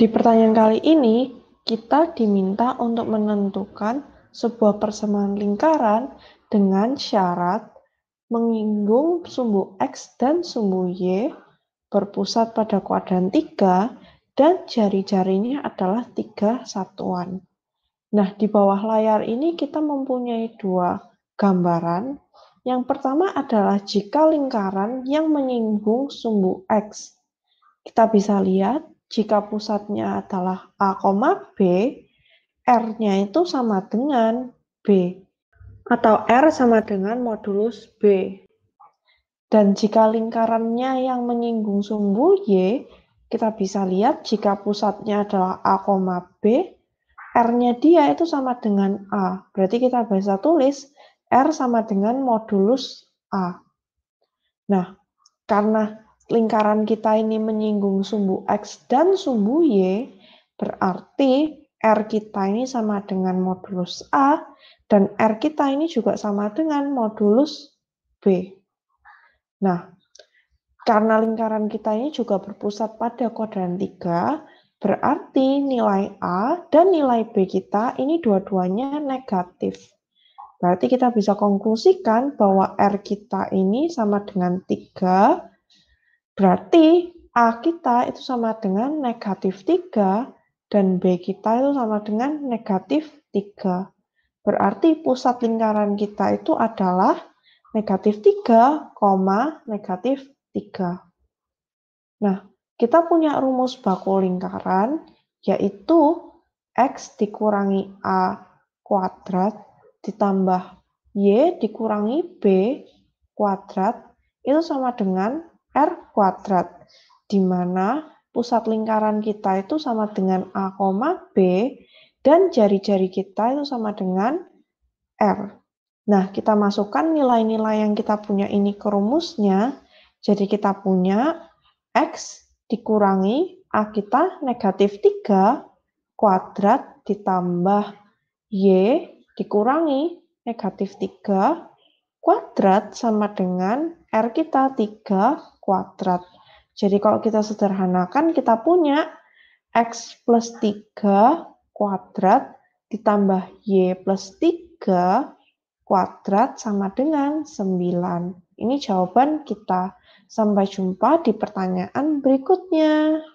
Di pertanyaan kali ini, kita diminta untuk menentukan sebuah persamaan lingkaran dengan syarat menginggung sumbu X dan sumbu Y berpusat pada kuadran 3 dan jari-jarinya adalah tiga satuan. Nah, di bawah layar ini kita mempunyai dua gambaran. Yang pertama adalah jika lingkaran yang menyinggung sumbu X. Kita bisa lihat jika pusatnya adalah A, B, R-nya itu sama dengan B atau R sama dengan modulus B. Dan jika lingkarannya yang menyinggung sumbu Y, kita bisa lihat jika pusatnya adalah A, B, R-nya dia itu sama dengan A. Berarti kita bisa tulis R sama dengan modulus A. Nah, karena lingkaran kita ini menyinggung sumbu X dan sumbu Y, berarti R kita ini sama dengan modulus A, dan R kita ini juga sama dengan modulus B. Nah, karena lingkaran kita ini juga berpusat pada kuadran 3, berarti nilai A dan nilai B kita ini dua-duanya negatif. Berarti kita bisa konklusikan bahwa R kita ini sama dengan 3, Berarti A kita itu sama dengan negatif 3 dan B kita itu sama dengan negatif 3. Berarti pusat lingkaran kita itu adalah negatif 3, negatif 3. Nah, kita punya rumus baku lingkaran, yaitu X dikurangi A kuadrat ditambah Y dikurangi B kuadrat itu sama dengan R kuadrat, di mana pusat lingkaran kita itu sama dengan A, B, dan jari-jari kita itu sama dengan R. Nah, kita masukkan nilai-nilai yang kita punya ini ke rumusnya, jadi kita punya X dikurangi A kita negatif 3 kuadrat ditambah Y dikurangi negatif 3 kuadrat sama dengan R kita 3 kuadrat. Jadi kalau kita sederhanakan, kita punya X plus 3 kuadrat ditambah Y plus 3 kuadrat sama dengan 9. Ini jawaban kita. Sampai jumpa di pertanyaan berikutnya.